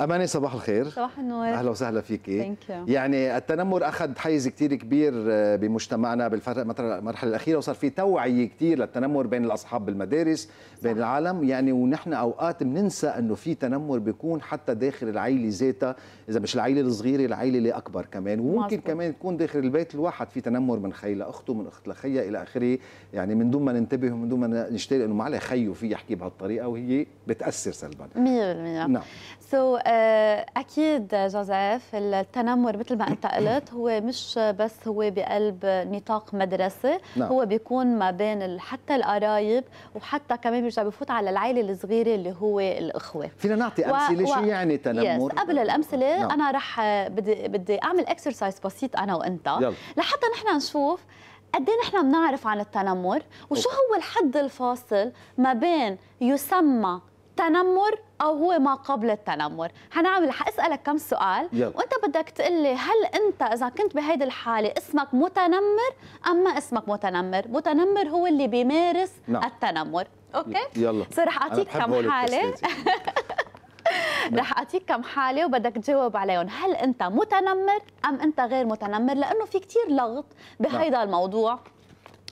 أماني صباح الخير صباح النور أهلا وسهلا فيك يعني التنمر أخذ حيز كتير كبير آه، بمجتمعنا بالمرحلة الأخيرة وصار في توعية كتير للتنمر بين الأصحاب بالمدارس بين صح. العالم يعني ونحن أوقات بننسى أنه في تنمر بيكون حتى داخل العيلة ذاتها إذا مش العيلة الصغيرة العيلة اللي أكبر كمان وممكن مزبوط. كمان تكون داخل البيت الواحد في تنمر من خي لأخته من أخت لخي إلى آخره يعني من دون ما ننتبه ومن دون ما نشتري أنه عليه خيه في يحكي بهالطريقة وهي بتأثر سلبا 100% نعم سو so, آه، اكيد جوزيف التنمر مثل ما انت قلت هو مش بس هو بقلب نطاق مدرسي نعم. هو بيكون ما بين حتى القرايب وحتى كمان بيرجع بفوت على العائله الصغيره اللي هو الاخوه فينا نعطي امثله و... شو يعني تنمر يس. قبل الامثله نعم. انا رح بدي بدي اعمل اكسرسايز بسيط انا وانت يلا. لحتى نحن نشوف قد ايه نحن بنعرف عن التنمر وشو هو الحد الفاصل ما بين يسمى تنمر او هو ما قبل التنمر حنعمل حاسالك كم سؤال يلا. وانت بدك تقول لي هل انت اذا كنت بهيدي الحاله اسمك متنمر ام ما اسمك متنمر متنمر هو اللي بيمارس نعم. التنمر اوكي يلا صار رح اعطيك كم حاله رح اعطيك كم حاله وبدك تجاوب عليهم هل انت متنمر ام انت غير متنمر لانه في كثير لغط نعم. بهيدا الموضوع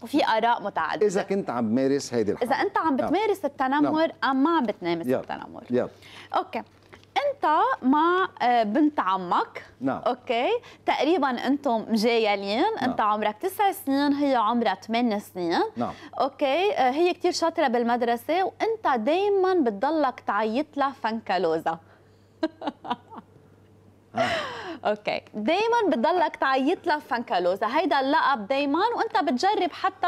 وفي اراء متعدده اذا كنت عم بمارس هيدي الحاله اذا انت عم نعم. بتمارس نعم. التنمر ام ما عم بتمارس التنمر يلا اوكي انت مع آه، بنت عمك نعم اوكي تقريبا انتم مجايلين نعم. انت عمرك تسع سنين هي عمرها ثمان سنين نعم اوكي آه، هي كثير شاطره بالمدرسه وانت دائما بتضلك تعيط لها فنكلوزا آه. اوكي دائما بتضلك تعيط لها فانكالوزا هيدا اللقب دائما وانت بتجرب حتى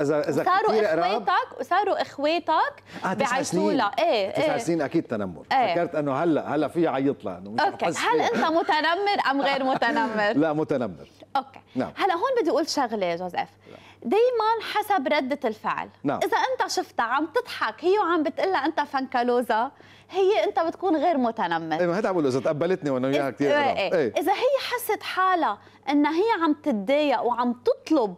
اذا اذا صاروا اخواتك وصاروا اخواتك آه لها ايه تسع ايه. سنين اكيد تنمر ايه. فكرت انه هلا هلا في عيط لها انه اوكي هل انت متنمر ام غير متنمر؟ لا متنمر اوكي نعم. هلا هون بدي اقول شغله جوزيف لا. دايما حسب ردة الفعل نعم. إذا أنت شفتها عم تضحك هي وعم بتقلها أنت فنكلوزا هي أنت بتكون غير متنمر إيه ما هيدا عم إذا تقبلتني وأنا وياها كثير إيه إيه. إيه. إذا هي حست حالها أنها هي عم تتضايق وعم تطلب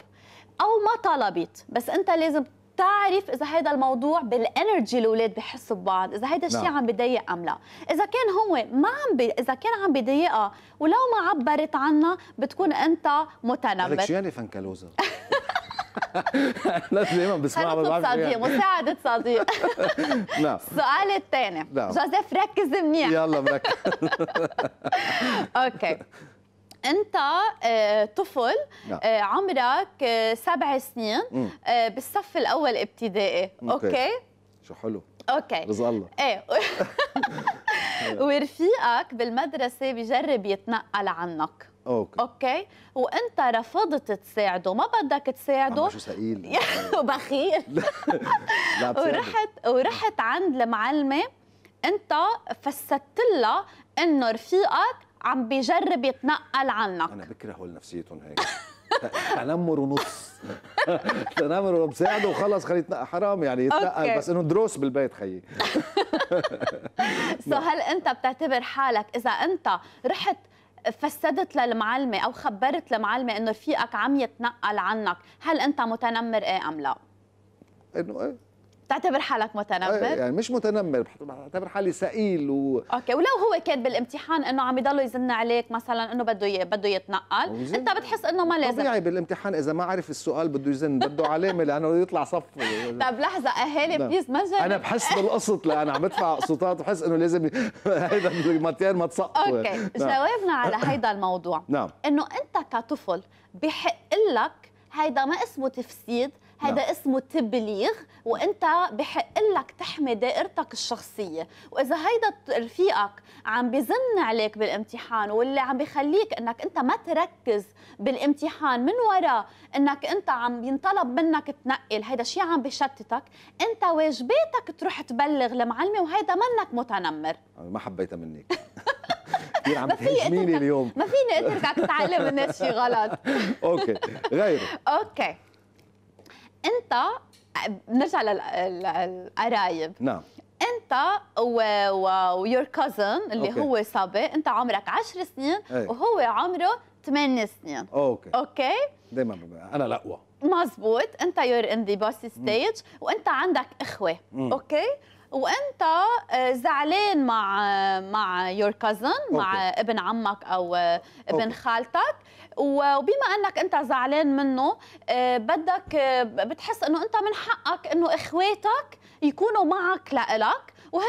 أو ما طلبت بس أنت لازم تعرف اذا هذا الموضوع بالانرجي الاولاد بحسوا ببعض اذا هذا الشيء نعم. عم بضايق ام لا اذا كان هو ما عم بي... اذا كان عم بضايقها ولو ما عبرت عنها بتكون انت متنمر شو يعني فنكلوزا الناس دايما بسمعها ما بعرفش صديق مساعدة صديق نعم السؤال الثاني نعم جوزيف ركز منيح يلا مركز اوكي انت آه، طفل نعم. آه، عمرك آه، سبع سنين بالصف الاول ابتدائي اوكي شو حلو اوكي رزق الله ايه ورفيقك بالمدرسه بجرب يتنقل عنك اوكي اوكي وانت رفضت تساعده ما بدك تساعده شو ثقيل وبخيل لا ورحت ورحت عند المعلمه انت فسدت لها انه رفيقك عم بيجرب يتنقل عنك انا بكره نفسيتهم هيك تنمر ونص تنمر وبساعده وخلص خليه يتنقل حرام يعني يتنقل بس انه دروس بالبيت خيي سو هل انت بتعتبر حالك اذا انت رحت فسدت للمعلمه او خبرت المعلمه انه رفيقك عم يتنقل عنك هل انت متنمر ايه ام لا انه ايه بتعتبر حالك متنمر؟ إيه، يعني مش متنمر بعتبر حالي سئيل و اوكي ولو هو كان بالامتحان انه عم يضلوا يزن عليك مثلا انه بده ي... بده يتنقل، انت بتحس انه ما لازم طبيعي بالامتحان اذا ما عرف السؤال بده يزن بده علامه لانه يطلع صف طيب لحظه اهالي نعم. بليز ما انا بحس بالقسط لانه عم بدفع قسطات بحس انه لازم هيدا الماتير ما تسقط اوكي نعم. جوابنا على هيدا الموضوع نعم انه انت كطفل بحق لك هيدا ما اسمه تفسيد هذا نعم. اسمه تبليغ وانت بحق لك تحمي دائرتك الشخصيه واذا هيدا رفيقك عم بزن عليك بالامتحان واللي عم بخليك انك انت ما تركز بالامتحان من وراء انك انت عم ينطلب منك تنقل هيدا شيء عم بشتتك انت واجباتك تروح تبلغ المعلمه وهيدا منك متنمر ما حبيتها منك كثير عم تهجميني اليوم ما فيني اتركك تعلم الناس شيء غلط اوكي غيره اوكي انت نرجع للقرايب نعم انت ويور كوزن اللي أوكي. هو صبي انت عمرك 10 سنين أي. وهو عمره 8 سنين اوكي اوكي دائما انا الاقوى مزبوط انت يور ان ذا بوست ستيج وانت عندك اخوه مم. اوكي وانت آه، زعلان مع مع يور كازن مع ابن عمك او آه، ابن أوكي. خالتك وبما انك انت زعلان منه آه، بدك بتحس انه انت من حقك انه اخواتك يكونوا معك لإلك وهن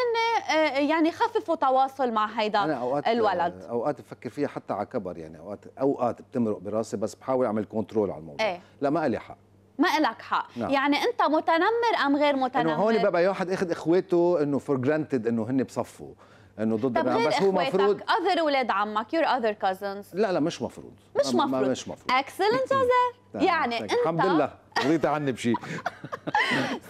يعني خففوا تواصل مع هيدا أنا أوقات الولد اوقات بفكر فيها حتى على كبر يعني اوقات اوقات بتمرق براسي بس بحاول اعمل كنترول على الموضوع ايه؟ لا ما لي حق ما لك حق نعم. يعني انت متنمر ام غير متنمر انه هون بقى واحد اخذ اخواته انه فور جرانتد انه هن بصفوا انه ضد الرهان بس هو مفروض اذر اولاد عمك يور اذر كازنز لا لا مش مفروض مش مفروض مش مفروض اكسلنت اذر يعني انت الحمد لله رضيت عني بشيء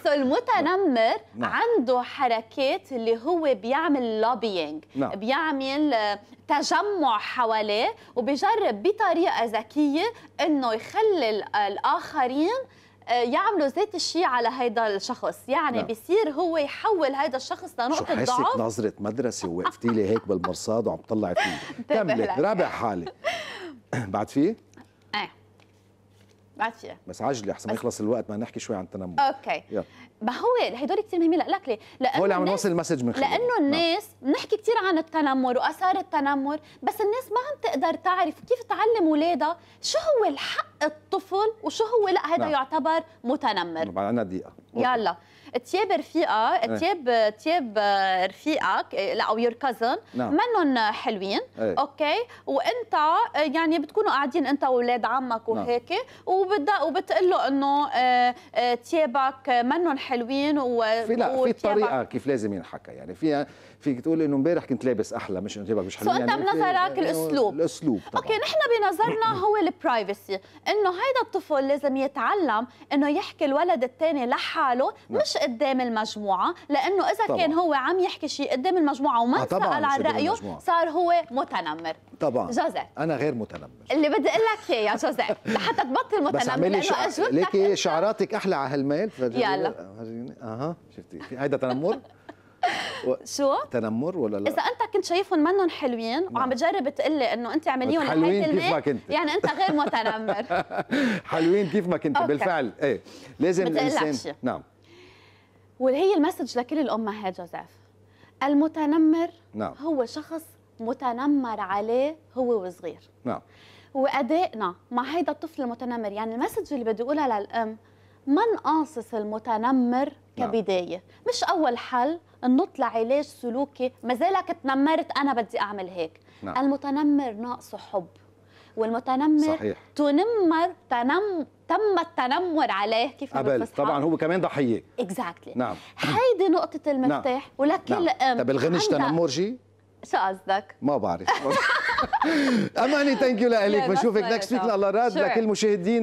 سو المتنمر نعم. عنده حركات اللي هو بيعمل لوبينج نعم. بيعمل آه، تجمع حواليه وبيجرب بطريقه ذكيه انه يخلي الاخرين آه، يعملوا ذات الشيء على هيدا الشخص يعني لا. نعم. بيصير هو يحول هيدا الشخص لنقطة ضعف شو حسك نظرة مدرسة وقفتي لي هيك بالمرصاد وعم تطلعي فيه طيب، كملي رابع حالي بعد فيه؟ ايه بعافيه بس عجلي احسن ما يخلص الوقت ما نحكي شوي عن التنمر اوكي يلا. ما هو هدول كثير مهمين لك ليه؟ لانه هو اللي عم نوصل المسج من خلال. لانه نعم. الناس بنحكي كثير عن التنمر واثار التنمر بس الناس ما عم تقدر تعرف كيف تعلم اولادها شو هو الحق الطفل وشو هو لا هذا نعم. يعتبر متنمر بعد عندنا دقيقه يلا تياب رفيقه إيه. تياب تياب رفيقك او يور كازن نعم. منهم حلوين ايه. اوكي وانت يعني بتكونوا قاعدين انت واولاد عمك نعم. وهيك وبتقول له انه آه، آه، تيابك منهم حلوين و في لا في طريقه كيف لازم ينحكى يعني في فيك تقول انه امبارح كنت لابس احلى مش انه تيابك مش حلو يعني انت بنظرك يعني الاسلوب الاسلوب طبعا. اوكي نحن بنظرنا هو البرايفسي انه هيدا الطفل لازم يتعلم انه يحكي الولد الثاني لحاله نعم. مش قدام المجموعه لانه اذا طبعا. كان هو عم يحكي شيء قدام المجموعه وما آه، سال عن رايه صار هو متنمر طبعا جوزة. انا غير متنمر اللي بدي اقول لك اياه يا جوزة لحتى تبطل متنمر بس اعملي ليكي شعراتك احلى على هالميل يلا اها شفتي هيدا تنمر و... شو؟ تنمر ولا لا؟ إذا أنت كنت شايفهم منهم حلوين وعم نعم. بتجرب تقول لي إنه أنت عمليهم حلوين كيف ما كنت يعني أنت غير متنمر حلوين كيف ما كنت بالفعل إيه لازم الإنسان نعم وهي المسج لكل الامهات جوزيف المتنمر نعم. هو شخص متنمر عليه هو وصغير نعم وادائنا مع هيدا الطفل المتنمر يعني المسج اللي بدي اقولها للام ما نقاصص المتنمر نعم. كبدايه مش اول حل ننط لعلاج سلوكي ما زالك تنمرت انا بدي اعمل هيك نعم. المتنمر ناقصه حب والمتنمر صحيح. تنمر تنم تم التنمر عليه كيف قبل طبعا هو كمان ضحيه اكزاكتلي exactly. نعم هيدي نقطه المفتاح نعم. ولكل نعم. ام طب الغنش تنمر تنمرجي شو قصدك؟ ما بعرف اماني ثانك يو لك بشوفك نكست ويك الله راد لكل المشاهدين